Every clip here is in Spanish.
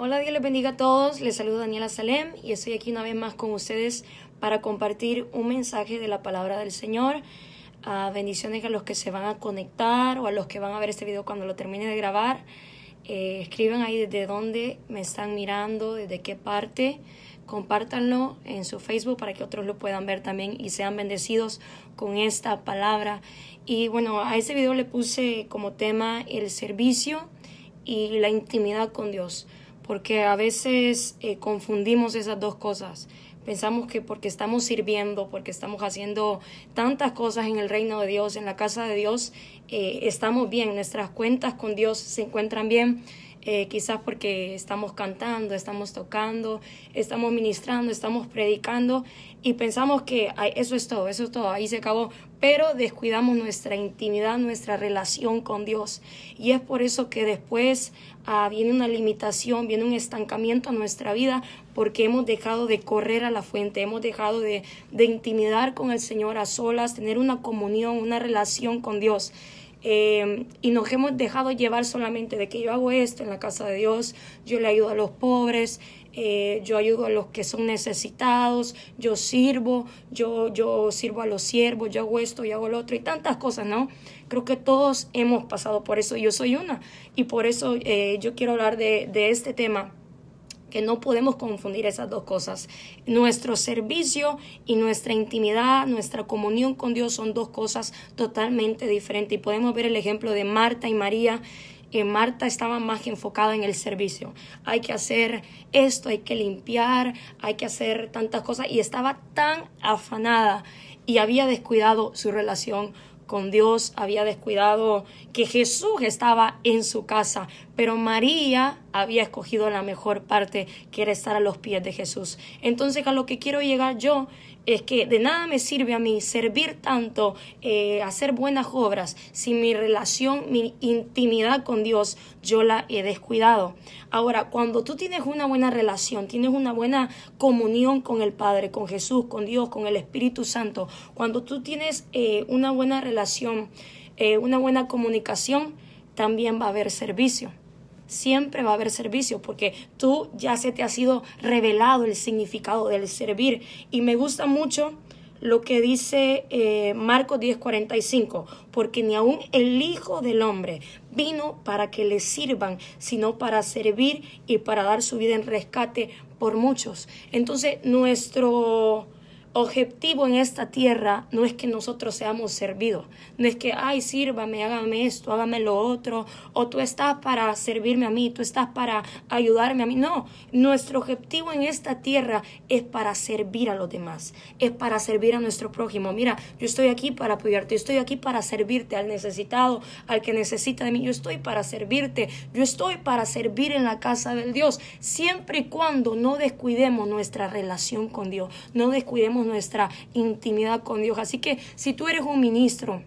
Hola, Dios les bendiga a todos. Les saludo Daniela Salem y estoy aquí una vez más con ustedes para compartir un mensaje de la palabra del Señor. Ah, bendiciones a los que se van a conectar o a los que van a ver este video cuando lo termine de grabar. Eh, escriban ahí desde dónde me están mirando, desde qué parte. Compártanlo en su Facebook para que otros lo puedan ver también y sean bendecidos con esta palabra. Y bueno, a este video le puse como tema el servicio y la intimidad con Dios porque a veces eh, confundimos esas dos cosas. Pensamos que porque estamos sirviendo, porque estamos haciendo tantas cosas en el reino de Dios, en la casa de Dios, eh, estamos bien, nuestras cuentas con Dios se encuentran bien eh, quizás porque estamos cantando, estamos tocando, estamos ministrando, estamos predicando y pensamos que eso es todo, eso es todo, ahí se acabó, pero descuidamos nuestra intimidad, nuestra relación con Dios. Y es por eso que después ah, viene una limitación, viene un estancamiento a nuestra vida porque hemos dejado de correr a la fuente, hemos dejado de intimidar con el Señor a solas, tener una comunión, una relación con Dios. Em, y nos hemos dejado llevar solamente de que yo hago esto en la casa de Dios, yo le ayudo a los pobres, eh, yo ayudo a los que son necesitados, yo sirvo, yo, yo sirvo a los siervos, yo hago esto, yo hago lo otro y tantas cosas, ¿no? Creo que todos hemos pasado por eso, yo soy una y por eso eh, yo quiero hablar de, de este tema que no podemos confundir esas dos cosas. Nuestro servicio y nuestra intimidad, nuestra comunión con Dios son dos cosas totalmente diferentes. Y podemos ver el ejemplo de Marta y María. Eh, Marta estaba más enfocada en el servicio. Hay que hacer esto, hay que limpiar, hay que hacer tantas cosas. Y estaba tan afanada y había descuidado su relación con Dios, había descuidado que Jesús estaba en su casa, pero María había escogido la mejor parte, que era estar a los pies de Jesús. Entonces a lo que quiero llegar yo es que de nada me sirve a mí servir tanto, eh, hacer buenas obras, si mi relación, mi intimidad con Dios, yo la he descuidado. Ahora, cuando tú tienes una buena relación, tienes una buena comunión con el Padre, con Jesús, con Dios, con el Espíritu Santo, cuando tú tienes eh, una buena relación, eh, una buena comunicación, también va a haber servicio siempre va a haber servicio porque tú ya se te ha sido revelado el significado del servir. Y me gusta mucho lo que dice eh, Marcos 10:45, porque ni aun el Hijo del Hombre vino para que le sirvan, sino para servir y para dar su vida en rescate por muchos. Entonces, nuestro objetivo en esta tierra no es que nosotros seamos servidos, no es que, ay, sírvame, hágame esto, hágame lo otro, o tú estás para servirme a mí, tú estás para ayudarme a mí. No, nuestro objetivo en esta tierra es para servir a los demás, es para servir a nuestro prójimo. Mira, yo estoy aquí para apoyarte, yo estoy aquí para servirte al necesitado, al que necesita de mí, yo estoy para servirte, yo estoy para servir en la casa del Dios, siempre y cuando no descuidemos nuestra relación con Dios, no descuidemos nuestra intimidad con Dios. Así que si tú eres un ministro,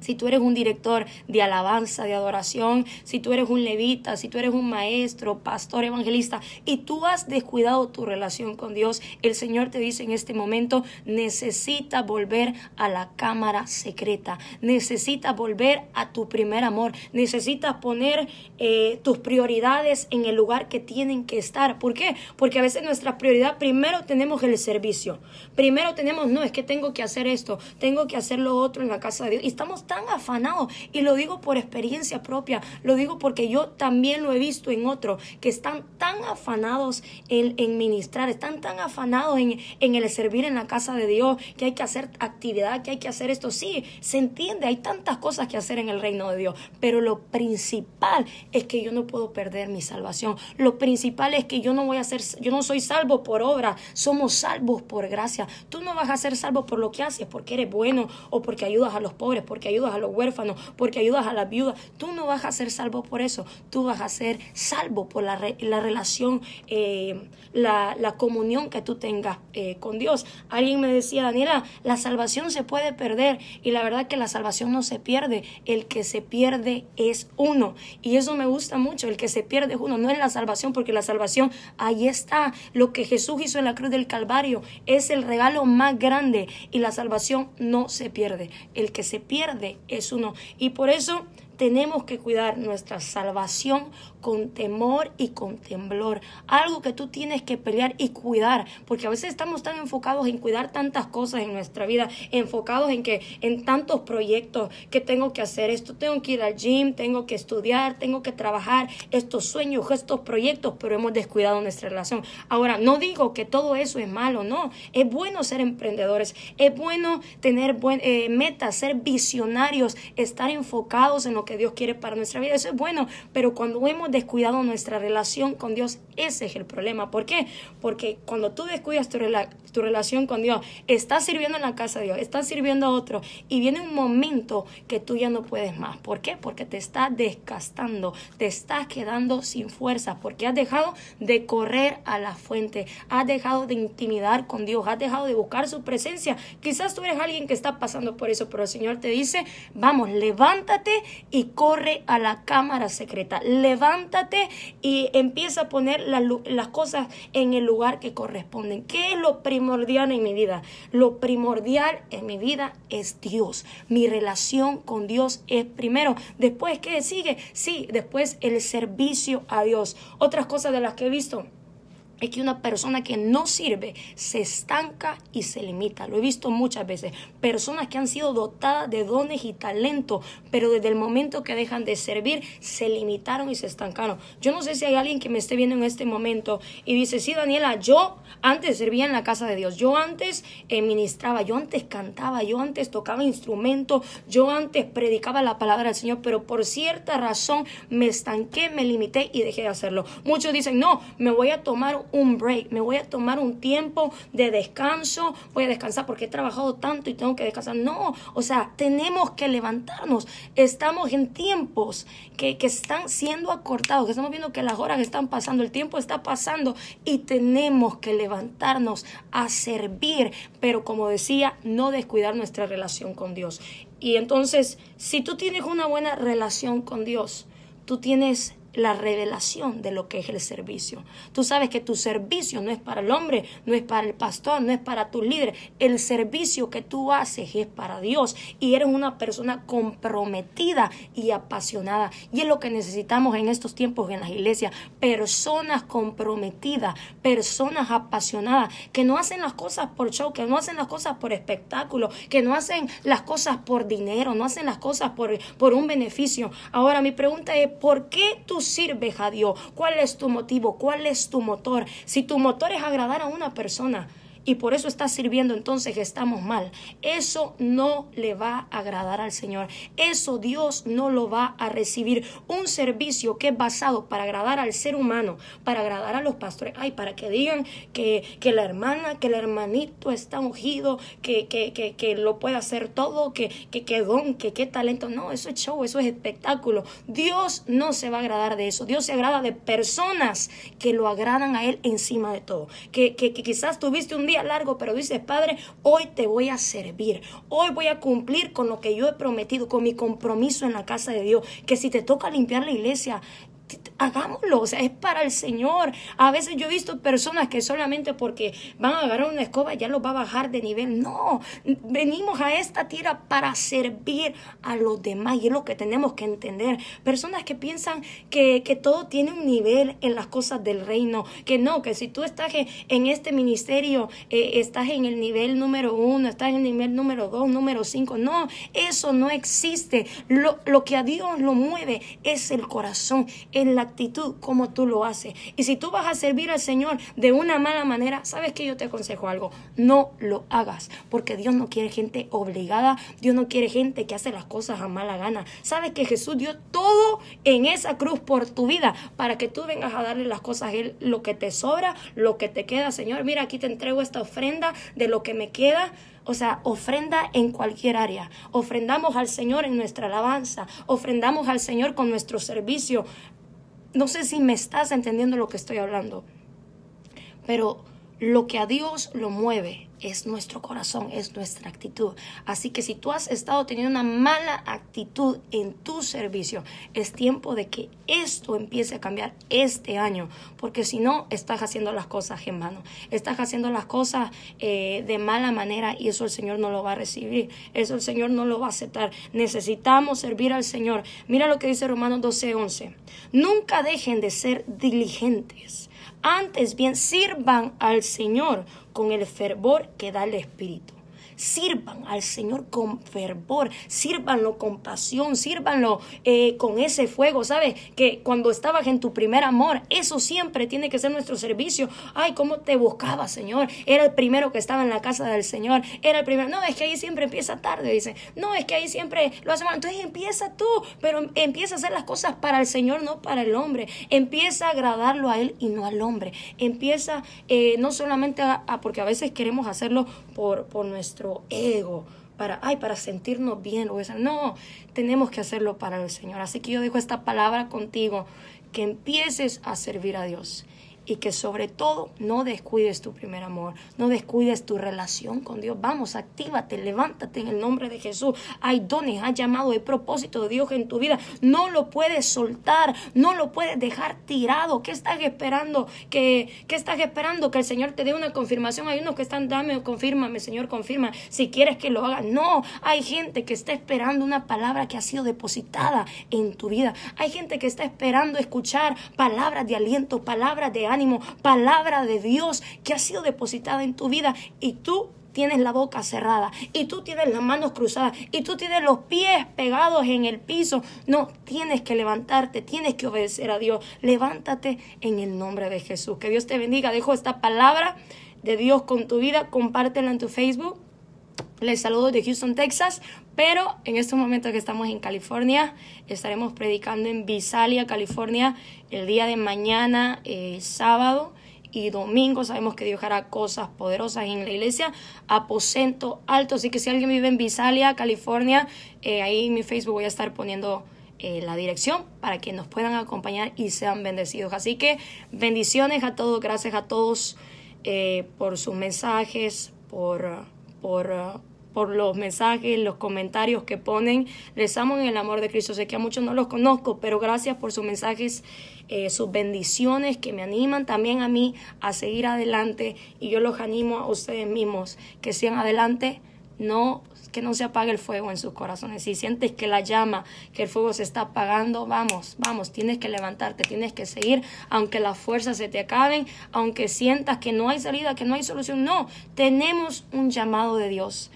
si tú eres un director de alabanza, de adoración, si tú eres un levita, si tú eres un maestro, pastor, evangelista, y tú has descuidado tu relación con Dios, el Señor te dice en este momento, necesita volver a la cámara secreta, necesita volver a tu primer amor, necesita poner eh, tus prioridades en el lugar que tienen que estar. ¿Por qué? Porque a veces nuestra prioridad, primero tenemos el servicio, primero tenemos, no, es que tengo que hacer esto, tengo que hacer lo otro en la casa de Dios, y estamos tan afanados. Y lo digo por experiencia propia, lo digo porque yo también lo he visto en otros, que están tan afanados en, en ministrar, están tan afanados en, el servir en la casa de Dios, que hay que hacer actividad, que hay que hacer esto. Sí, se entiende, hay tantas cosas que hacer en el reino de Dios, pero lo principal es que yo no puedo perder mi salvación. Lo principal es que yo no voy a ser, yo no soy salvo por obra, somos salvos por gracia. Tú no vas a ser salvo por lo que haces, porque eres bueno o porque ayudas a los pobres, porque ayudas a los huérfanos, porque ayudas a las viudas. Tú no vas a ser salvo por eso, tú vas a ser salvo por la, relación, eh, la, comunión que tú tengas eh, con Dios. Alguien me decía, Daniela, la salvación se puede perder y la verdad que la salvación no se pierde, el que se pierde es uno. Y eso me gusta mucho, el que se pierde es uno, no es la salvación, porque la salvación ahí está, lo que Jesús hizo en la cruz del Calvario es el regalo más grande y la salvación no se pierde. El que se pierde es uno. Y por eso tenemos que cuidar nuestra salvación con temor y con temblor. Algo que tú tienes que pelear y cuidar, porque a veces estamos tan enfocados en cuidar tantas cosas en nuestra vida, enfocados en que en tantos proyectos que tengo que hacer esto, tengo que ir al gym, tengo que estudiar, tengo que trabajar estos sueños, estos proyectos, pero hemos descuidado nuestra relación. Ahora, no digo que todo eso es malo, no. Es bueno ser emprendedores, es bueno tener eh, metas, ser visionarios, estar enfocados en lo que Dios quiere para nuestra vida. Eso es bueno, pero cuando hemos descuidado nuestra relación con Dios, ese es el problema. ¿Por qué? Porque cuando tú descuidas tu, relación con Dios, estás sirviendo en la casa de Dios, estás sirviendo a otro y viene un momento que tú ya no puedes más. ¿Por qué? Porque te estás desgastando, te estás quedando sin fuerza, porque has dejado de correr a la fuente, has dejado de intimidar con Dios, has dejado de buscar su presencia. Quizás tú eres alguien que está pasando por eso, pero el Señor te dice, vamos, levántate y y corre a la cámara secreta. Levántate y empieza a poner las, cosas en el lugar que corresponden. ¿Qué es lo primordial en mi vida? Lo primordial en mi vida es Dios. Mi relación con Dios es primero. Después, ¿qué sigue? Sí, después el servicio a Dios. Otras cosas de las que he visto es que una persona que no sirve se estanca y se limita. Lo he visto muchas veces. Personas que han sido dotadas de dones y talento, pero desde el momento que dejan de servir, se limitaron y se estancaron. Yo no sé si hay alguien que me esté viendo en este momento y dice, sí, Daniela, yo antes servía en la casa de Dios, yo antes administraba eh, ministraba, yo antes cantaba, yo antes tocaba instrumentos, yo antes predicaba la palabra del Señor, pero por cierta razón me estanqué, me limité y dejé de hacerlo. Muchos dicen, no, me voy a tomar un break, me voy a tomar un tiempo de descanso, voy a descansar porque he trabajado tanto y tengo que descansar. No, o sea, tenemos que levantarnos. Estamos en tiempos que, que están siendo acortados, que estamos viendo que las horas están pasando, el tiempo está pasando y tenemos que levantarnos a servir, pero como decía, no descuidar nuestra relación con Dios. Y entonces, si tú tienes una buena relación con Dios, tú tienes la revelación de lo que es el servicio. Tú sabes que tu servicio no es para el hombre, no es para el pastor, no es para tu líder. El servicio que tú haces es para Dios y eres una persona comprometida y apasionada. Y es lo que necesitamos en estos tiempos en las iglesias. Personas comprometidas, personas apasionadas, que no hacen las cosas por show, que no hacen las cosas por espectáculo, que no hacen las cosas por dinero, no hacen las cosas por, por un beneficio. Ahora mi pregunta es, ¿por qué tú sirve sirves a Dios? ¿Cuál es tu motivo? ¿Cuál es tu motor? Si tu motor es agradar a una persona, y por eso está sirviendo entonces que estamos mal. Eso no le va a agradar al Señor. Eso Dios no lo va a recibir. Un servicio que es basado para agradar al ser humano, para agradar a los pastores. Ay, para que digan que, la hermana, que el hermanito está ungido, que, que, lo puede hacer todo, que, que, que don, que qué talento. No, eso es show, eso es espectáculo. Dios no se va a agradar de eso. Dios se agrada de personas que lo agradan a Él encima de todo. Que, quizás tuviste un largo, pero dices, Padre, hoy te voy a servir, hoy voy a cumplir con lo que yo he prometido, con mi compromiso en la casa de Dios, que si te toca limpiar la iglesia, hagámoslo, o sea, es para el Señor. A veces yo he visto personas que solamente porque van a agarrar una escoba ya lo va a bajar de nivel. No, venimos a esta tierra para servir a los demás y es lo que tenemos que entender. Personas que piensan que, todo tiene un nivel en las cosas del reino, que no, que si tú estás en este ministerio, eh, estás en el nivel número uno, estás en el nivel número dos, número cinco. No, eso no existe. Lo, lo que a Dios lo mueve es el corazón, en la actitud como tú lo haces. Y si tú vas a servir al Señor de una mala manera, sabes que yo te aconsejo algo, no lo hagas, porque Dios no quiere gente obligada, Dios no quiere gente que hace las cosas a mala gana. Sabes que Jesús dio todo en esa cruz por tu vida, para que tú vengas a darle las cosas a Él, lo que te sobra, lo que te queda, Señor. Mira, aquí te entrego esta ofrenda de lo que me queda. O sea, ofrenda en cualquier área. Ofrendamos al Señor en nuestra alabanza. Ofrendamos al Señor con nuestro servicio no sé si me estás entendiendo lo que estoy hablando, pero lo que a Dios lo mueve es nuestro corazón, es nuestra actitud. Así que si tú has estado teniendo una mala actitud en tu servicio, es tiempo de que esto empiece a cambiar este año, porque si no, estás haciendo las cosas en vano, estás haciendo las cosas eh, de mala manera y eso el Señor no lo va a recibir, eso el Señor no lo va a aceptar. Necesitamos servir al Señor. Mira lo que dice Romanos 12:11. Nunca dejen de ser diligentes antes bien sirvan al Señor con el fervor que da el Espíritu sirvan al Señor con fervor, sírvanlo con pasión, sírvanlo eh, con ese fuego, ¿sabes? Que cuando estabas en tu primer amor, eso siempre tiene que ser nuestro servicio. Ay, cómo te buscaba, Señor. Era el primero que estaba en la casa del Señor. Era el primero. No, es que ahí siempre empieza tarde, dice, No, es que ahí siempre lo hacemos. Entonces empieza tú, pero em, empieza a hacer las cosas para el Señor, no para el hombre. Empieza a agradarlo a Él y no al hombre. Empieza eh, no solamente a, porque a veces queremos hacerlo por, por nuestro ego, para, ay, para sentirnos bien o No, tenemos que hacerlo para el Señor. Así que yo dejo esta palabra contigo, que empieces a servir a Dios, y que sobre todo no descuides tu primer amor, no descuides tu relación con Dios. Vamos, actívate, levántate en el nombre de Jesús. Hay dones, ha llamado, hay propósito de Dios en tu vida. No lo puedes soltar, no lo puedes dejar tirado. ¿Qué estás esperando? ¿Qué, estás esperando? Que el Señor te dé una confirmación. Hay unos que están, dame, confírmame, Señor, confirma. Si quieres que lo haga. No, hay gente que está esperando una palabra que ha sido depositada en tu vida. Hay gente que está esperando escuchar palabras de aliento, palabras de ánimo ánimo, palabra de Dios que ha sido depositada en tu vida y tú tienes la boca cerrada y tú tienes las manos cruzadas y tú tienes los pies pegados en el piso. No, tienes que levantarte, tienes que obedecer a Dios. Levántate en el nombre de Jesús. Que Dios te bendiga. Dejo esta palabra de Dios con tu vida. Compártela en tu Facebook. Les saludo de Houston, Texas, pero en estos momentos que estamos en California, estaremos predicando en Visalia, California, el día de mañana, eh, sábado y domingo. Sabemos que Dios hará cosas poderosas en la iglesia, aposento alto. Así que si alguien vive en Visalia, California, eh, ahí en mi Facebook voy a estar poniendo eh, la dirección para que nos puedan acompañar y sean bendecidos. Así que bendiciones a todos, gracias a todos por sus mensajes, por, por por los mensajes, los comentarios que ponen. Les amo en el amor de Cristo. Sé que a muchos no los conozco, pero gracias por sus mensajes, eh, sus bendiciones que me animan también a mí a seguir adelante. Y yo los animo a ustedes mismos que sigan adelante, no que no se apague el fuego en sus corazones. Si sientes que la llama, que el fuego se está apagando, vamos, vamos, tienes que levantarte, tienes que seguir, aunque las fuerzas se te acaben, aunque sientas que no hay salida, que no hay solución. No, tenemos un llamado de Dios,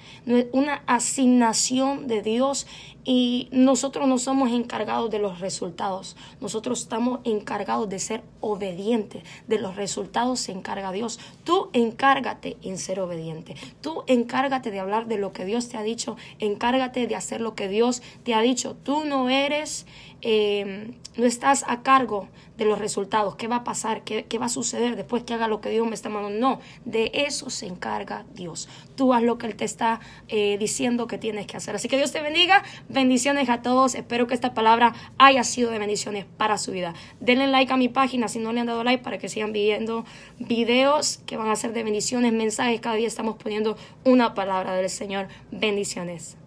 una asignación de Dios y nosotros no somos encargados de los resultados, nosotros estamos encargados de ser obedientes. De los resultados se encarga Dios. Tú encárgate en ser obediente. Tú encárgate de hablar de lo que Dios te ha dicho, encárgate de hacer lo que Dios te ha dicho. Tú no eres Em, no estás a cargo de los resultados, qué va a pasar, ¿Qué, va a suceder después que haga lo que Dios me está mandando. No, de eso se encarga Dios. Tú haz lo que Él te está eh, diciendo que tienes que hacer. Así que Dios te bendiga, bendiciones a todos. Espero que esta palabra haya sido de bendiciones para su vida. Denle like a mi página si no le han dado like para que sigan viendo videos que van a ser de bendiciones, mensajes. Cada día estamos poniendo una palabra del Señor. Bendiciones.